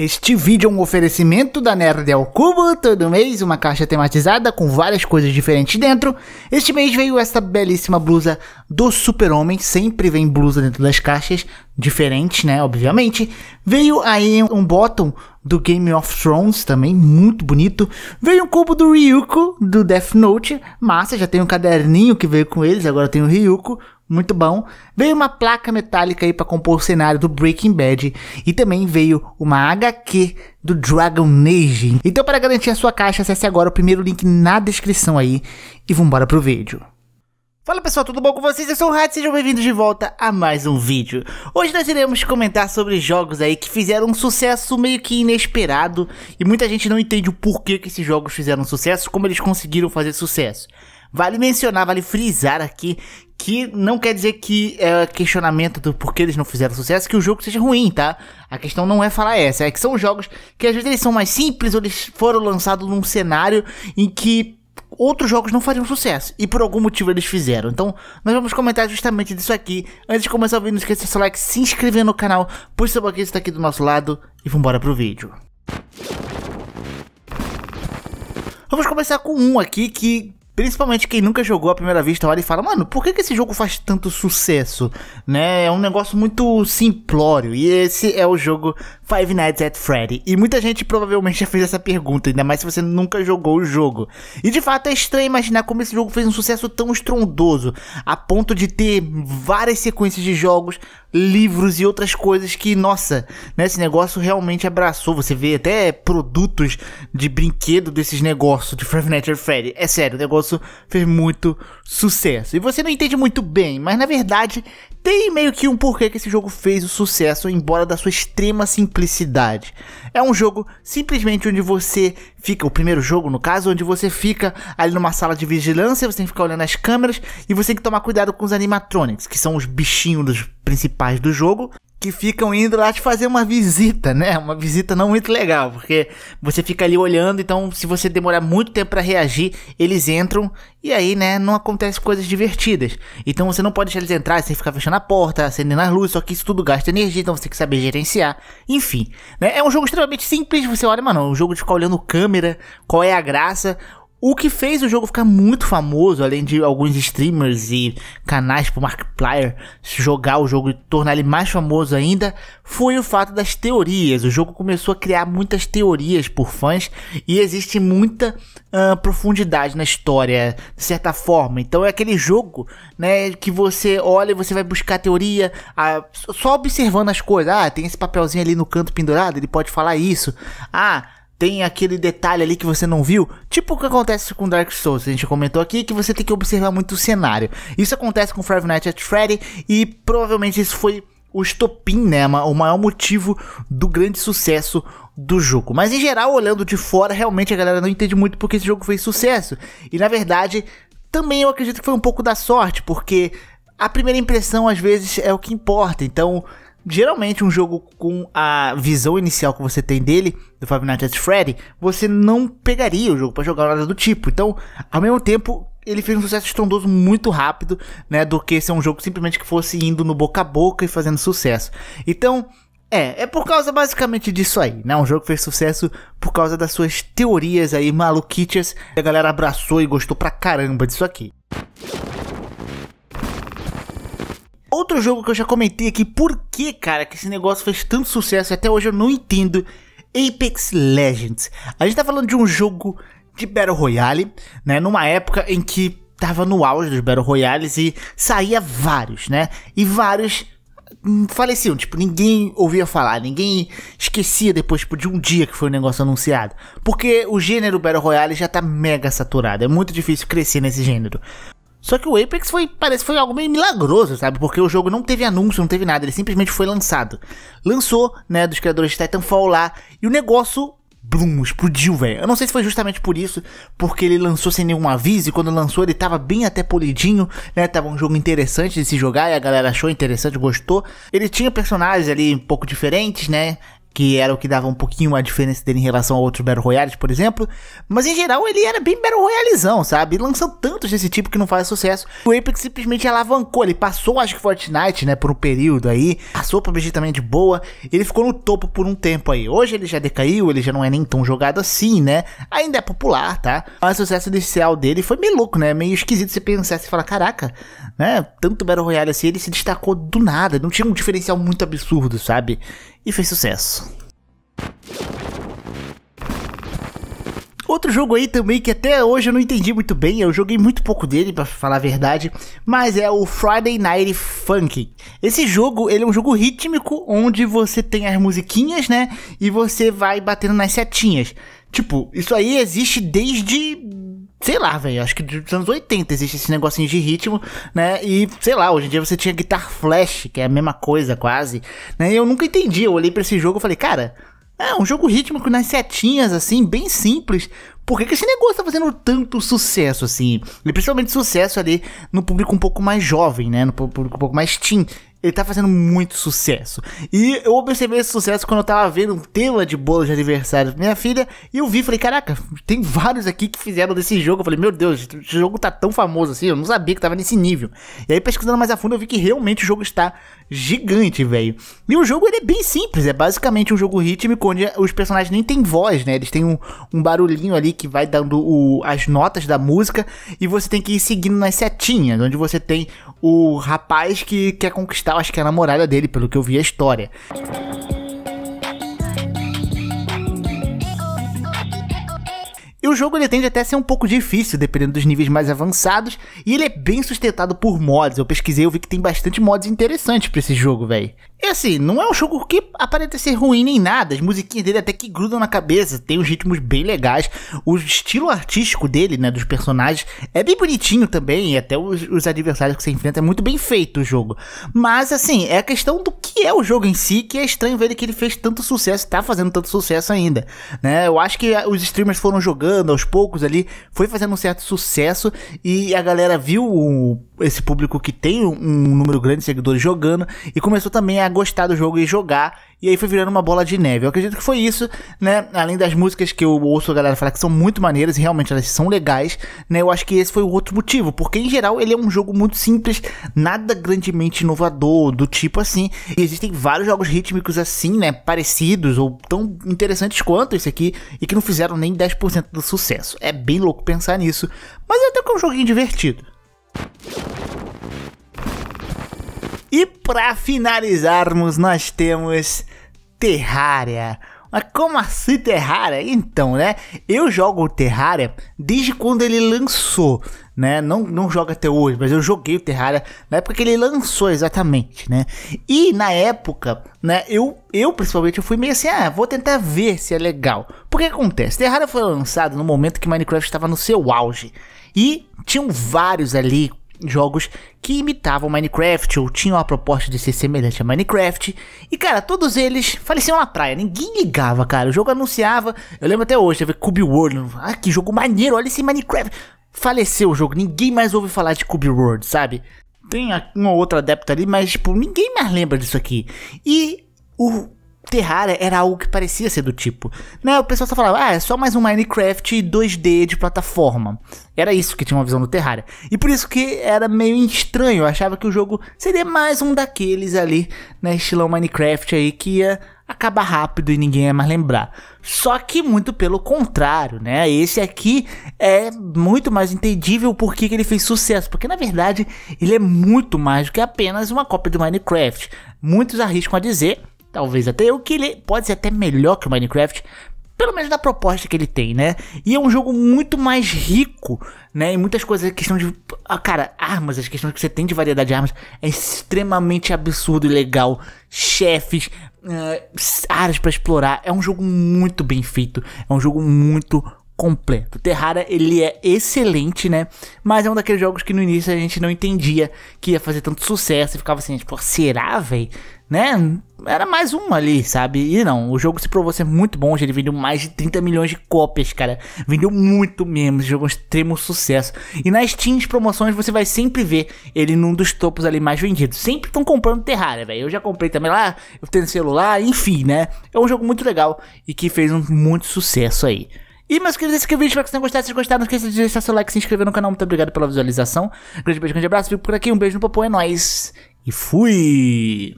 Este vídeo é um oferecimento da Nerd ao Cubo, todo mês uma caixa tematizada com várias coisas diferentes dentro. Este mês veio essa belíssima blusa do Super-Homem, sempre vem blusa dentro das caixas, diferente, né, obviamente. Veio aí um bottom do Game of Thrones também, muito bonito. Veio um cubo do Ryuko, do Death Note, massa, já tem um caderninho que veio com eles, agora tem o Ryuko muito bom. Veio uma placa metálica aí para compor o cenário do Breaking Bad e também veio uma HQ do Dragon Age. Então para garantir a sua caixa, acesse agora o primeiro link na descrição aí e vambora pro vídeo. Fala pessoal, tudo bom com vocês? Eu sou o Rat, sejam bem-vindos de volta a mais um vídeo. Hoje nós iremos comentar sobre jogos aí que fizeram um sucesso meio que inesperado e muita gente não entende o porquê que esses jogos fizeram sucesso, como eles conseguiram fazer sucesso. Vale mencionar, vale frisar aqui que não quer dizer que é questionamento do porquê eles não fizeram sucesso que o jogo seja ruim, tá? A questão não é falar essa, é que são jogos que às vezes eles são mais simples ou eles foram lançados num cenário em que outros jogos não fariam sucesso e por algum motivo eles fizeram. Então, nós vamos comentar justamente disso aqui. Antes de começar o vídeo, não esqueça de seu like, se inscrever no canal, puxa seu boquete está aqui do nosso lado e vambora pro vídeo. Vamos começar com um aqui que Principalmente quem nunca jogou à primeira vista olha e fala, mano, por que, que esse jogo faz tanto sucesso? Né? É um negócio muito simplório. E esse é o jogo Five Nights at Freddy. E muita gente provavelmente já fez essa pergunta, ainda mais se você nunca jogou o jogo. E de fato é estranho imaginar como esse jogo fez um sucesso tão estrondoso, a ponto de ter várias sequências de jogos livros e outras coisas que, nossa, né, esse negócio realmente abraçou. Você vê até produtos de brinquedo desses negócios de Five Nights at Freddy. É sério, o negócio fez muito sucesso. E você não entende muito bem, mas na verdade tem meio que um porquê que esse jogo fez o sucesso, embora da sua extrema simplicidade. É um jogo simplesmente onde você fica, o primeiro jogo no caso, onde você fica ali numa sala de vigilância, você tem que ficar olhando as câmeras e você tem que tomar cuidado com os animatronics, que são os bichinhos dos principais do jogo, que ficam indo lá te fazer uma visita, né? Uma visita não muito legal, porque você fica ali olhando, então se você demorar muito tempo para reagir, eles entram e aí, né, não acontece coisas divertidas. Então você não pode deixar eles entrar, sem ficar fechando a porta, acendendo as luzes, só que isso tudo gasta energia, então você tem que saber gerenciar. Enfim, né? É um jogo extremamente simples, você olha, mano, é um jogo de ficar olhando câmera, qual é a graça? O que fez o jogo ficar muito famoso, além de alguns streamers e canais como tipo Markiplier jogar o jogo e tornar ele mais famoso ainda, foi o fato das teorias. O jogo começou a criar muitas teorias por fãs e existe muita uh, profundidade na história, de certa forma. Então é aquele jogo né, que você olha e você vai buscar teoria uh, só observando as coisas. Ah, tem esse papelzinho ali no canto pendurado, ele pode falar isso. Ah tem aquele detalhe ali que você não viu, tipo o que acontece com Dark Souls, a gente comentou aqui, que você tem que observar muito o cenário. Isso acontece com Five Nights at Freddy e provavelmente isso foi o estopim, né, o maior motivo do grande sucesso do jogo. Mas em geral, olhando de fora, realmente a galera não entende muito porque esse jogo fez sucesso. E na verdade, também eu acredito que foi um pouco da sorte, porque a primeira impressão às vezes é o que importa. Então, geralmente um jogo com a visão inicial que você tem dele, do Five Nights at Freddy, você não pegaria o jogo para jogar nada do tipo. Então, ao mesmo tempo, ele fez um sucesso estrondoso muito rápido, né, do que ser um jogo simplesmente que fosse indo no boca a boca e fazendo sucesso. Então, é, é por causa basicamente disso aí, né? Um jogo que fez sucesso por causa das suas teorias aí maluquitas. A galera abraçou e gostou pra caramba disso aqui. Outro jogo que eu já comentei aqui, por que, cara, que esse negócio fez tanto sucesso e até hoje eu não entendo. Apex Legends. A gente tá falando de um jogo de Battle Royale, né? Numa época em que tava no auge dos Battle Royales e saía vários, né? E vários hum, faleciam, tipo, ninguém ouvia falar, ninguém esquecia depois tipo, de um dia que foi o negócio anunciado. Porque o gênero Battle Royale já tá mega saturado, é muito difícil crescer nesse gênero. Só que o Apex foi, parece foi algo meio milagroso, sabe? Porque o jogo não teve anúncio, não teve nada, ele simplesmente foi lançado. Lançou, né, dos criadores de Titanfall lá, e o negócio Bloom, explodiu, velho. Eu não sei se foi justamente por isso, porque ele lançou sem nenhum aviso, e quando lançou ele tava bem até polidinho, né? Tava um jogo interessante de se jogar, e a galera achou interessante, gostou. Ele tinha personagens ali um pouco diferentes, né? que era o que dava um pouquinho a diferença dele em relação a outros Battle Royales, por exemplo. Mas em geral ele era bem Battle Royalezão, sabe? E lançam tantos desse tipo que não faz sucesso. O Apex simplesmente alavancou, ele passou, acho que Fortnite, né, por um período aí, passou PUBG também de boa, ele ficou no topo por um tempo aí. Hoje ele já decaiu, ele já não é nem tão jogado assim, né? Ainda é popular, tá? Mas o sucesso inicial dele foi meio louco, né? Meio esquisito você pensar e falar, caraca, né? Tanto Battle Royale assim, ele se destacou do nada, não tinha um diferencial muito absurdo, sabe? e fez sucesso. Outro jogo aí também que até hoje eu não entendi muito bem, eu joguei muito pouco dele para falar a verdade, mas é o Friday Night Funk. Esse jogo, ele é um jogo rítmico onde você tem as musiquinhas, né, e você vai batendo nas setinhas. Tipo, isso aí existe desde sei lá, velho, acho que dos anos 80 existe esse negocinho de ritmo, né? E sei lá, hoje em dia você tinha Guitar Flash, que é a mesma coisa quase, né? E eu nunca entendi. Eu olhei para esse jogo e falei, cara, é um jogo rítmico nas setinhas, assim, bem simples. Por que, que esse negócio tá fazendo tanto sucesso, assim? E principalmente sucesso ali no público um pouco mais jovem, né? No público um pouco mais teen. Ele tá fazendo muito sucesso. E eu observei esse sucesso quando eu tava vendo um tela de bolo de aniversário da minha filha. E eu vi, falei, caraca, tem vários aqui que fizeram desse jogo. Eu falei, meu Deus, esse jogo tá tão famoso assim, eu não sabia que tava nesse nível. E aí, pesquisando mais a fundo, eu vi que realmente o jogo está gigante, velho. E o jogo, ele é bem simples. É basicamente um jogo rítmico, onde os personagens nem têm voz, né? Eles têm um, um barulhinho ali que vai dando o, as notas da música. E você tem que ir seguindo nas setinhas, onde você tem o rapaz que quer conquistar eu acho que é a namorada dele, pelo que eu vi a história. E o jogo ele tende até a ser um pouco difícil, dependendo dos níveis mais avançados, e ele é bem sustentado por mods. Eu pesquisei, e vi que tem bastante mods interessantes para esse jogo, velho. E é assim, não é um jogo que aparenta ser ruim nem nada. As musiquinhas dele até que grudam na cabeça, tem uns ritmos bem legais. O estilo artístico dele, né, dos personagens, é bem bonitinho também. E até os, os adversários que você enfrenta é muito bem feito o jogo. Mas assim, é a questão do que é o jogo em si, que é estranho ver que ele fez tanto sucesso, tá fazendo tanto sucesso ainda. Né? Eu acho que os streamers foram jogando aos poucos ali, foi fazendo um certo sucesso e a galera viu o, esse público que tem um, um número grande de seguidores jogando e começou também a a gostar do jogo e jogar. E aí foi virando uma bola de neve. Eu acredito que foi isso, né? Além das músicas que eu ouço a galera falar que são muito maneiras e realmente elas são legais, né? Eu acho que esse foi o outro motivo, porque em geral ele é um jogo muito simples, nada grandemente inovador, do tipo assim. E existem vários jogos rítmicos assim, né? Parecidos ou tão interessantes quanto esse aqui e que não fizeram nem 10% do sucesso. É bem louco pensar nisso, mas é até que é um joguinho divertido. E para finalizarmos, nós temos Terraria. Mas como assim Terraria? Então, né? Eu jogo Terraria desde quando ele lançou, né? Não, não jogo até hoje, mas eu joguei o Terraria na época que ele lançou exatamente, né? E na época, né? Eu, eu principalmente eu fui meio assim, ah, vou tentar ver se é legal. Porque acontece, Terraria foi lançado no momento que Minecraft estava no seu auge. E tinham vários ali jogos que imitavam Minecraft ou tinham a proposta de ser semelhante a Minecraft. E, cara, todos eles faleciam na praia. Ninguém ligava, cara. O jogo anunciava. Eu lembro até hoje, teve Cube World. Ah, que jogo maneiro, olha esse Minecraft. Faleceu o jogo, ninguém mais ouve falar de Cube World, sabe? Tem uma outra adepta ali, mas, tipo, ninguém mais lembra disso aqui. E o Terraria era algo que parecia ser do tipo. Né? O pessoal só falava, ah, é só mais um Minecraft 2D de plataforma. Era isso que tinha uma visão do Terraria. E por isso que era meio estranho, eu achava que o jogo seria mais um daqueles ali, né, estilão Minecraft aí, que ia acabar rápido e ninguém ia mais lembrar. Só que muito pelo contrário, né? Esse aqui é muito mais entendível porque que ele fez sucesso, porque na verdade ele é muito mais do que apenas uma cópia do Minecraft. Muitos arriscam a dizer Talvez até o que ele pode ser até melhor que o Minecraft, pelo menos da proposta que ele tem, né? E é um jogo muito mais rico, né? E muitas coisas, questão de. Ah, cara, armas, as questões que você tem de variedade de armas é extremamente absurdo e legal. Chefes, uh, áreas para explorar. É um jogo muito bem feito. É um jogo muito completo. Terrara, ele é excelente, né? Mas é um daqueles jogos que no início a gente não entendia que ia fazer tanto sucesso e ficava assim, tipo, será, velho? né? Era mais um ali, sabe? E não, o jogo se provou ser muito bom. Ele vendeu mais de 30 milhões de cópias, cara. Vendeu muito mesmo. Esse jogo é um extremo sucesso. E nas teams promoções você vai sempre ver ele num dos topos ali mais vendidos. Sempre estão comprando Terraria, velho. Eu já comprei também lá, eu tenho celular, enfim, né? É um jogo muito legal e que fez um muito sucesso aí. E, meus queridos, esse aqui é o vídeo. Espero que vocês tenham gostado. Se gostaram, não esqueça de deixar seu like, se inscrever no canal. Muito obrigado pela visualização. Um grande beijo, um grande abraço. Fico por aqui. Um beijo no popô. É nóis. E fui!